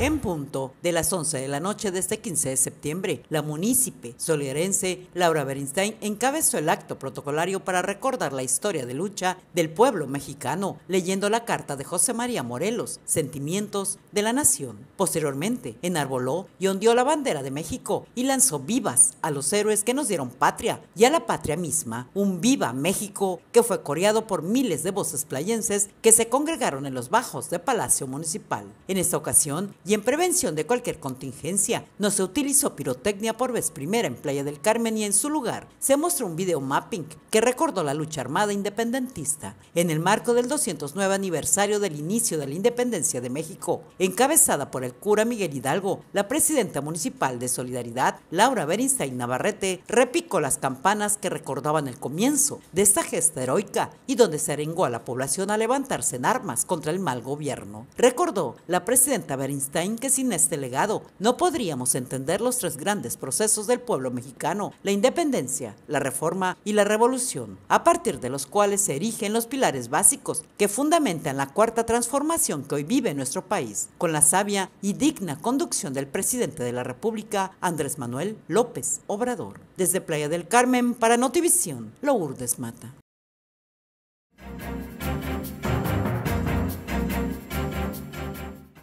En punto de las 11 de la noche de este 15 de septiembre, la munícipe solerense Laura Bernstein encabezó el acto protocolario para recordar la historia de lucha del pueblo mexicano, leyendo la carta de José María Morelos, Sentimientos de la Nación. Posteriormente, enarboló y ondeó la bandera de México y lanzó vivas a los héroes que nos dieron patria y a la patria misma, un viva México que fue coreado por miles de voces playenses que se congregaron en los bajos de Palacio Municipal. En esta ocasión, en prevención de cualquier contingencia, no se utilizó pirotecnia por vez primera en Playa del Carmen y en su lugar se mostró un video mapping que recordó la lucha armada independentista en el marco del 209 aniversario del inicio de la independencia de México, encabezada por el cura Miguel Hidalgo, la presidenta municipal de Solidaridad, Laura Berinstein Navarrete, repicó las campanas que recordaban el comienzo de esta gesta heroica y donde se arengó a la población a levantarse en armas contra el mal gobierno. Recordó la presidenta Berenstein en que sin este legado no podríamos entender los tres grandes procesos del pueblo mexicano, la independencia, la reforma y la revolución, a partir de los cuales se erigen los pilares básicos que fundamentan la cuarta transformación que hoy vive nuestro país, con la sabia y digna conducción del presidente de la República, Andrés Manuel López Obrador. Desde Playa del Carmen para Notivisión, Lourdes Mata.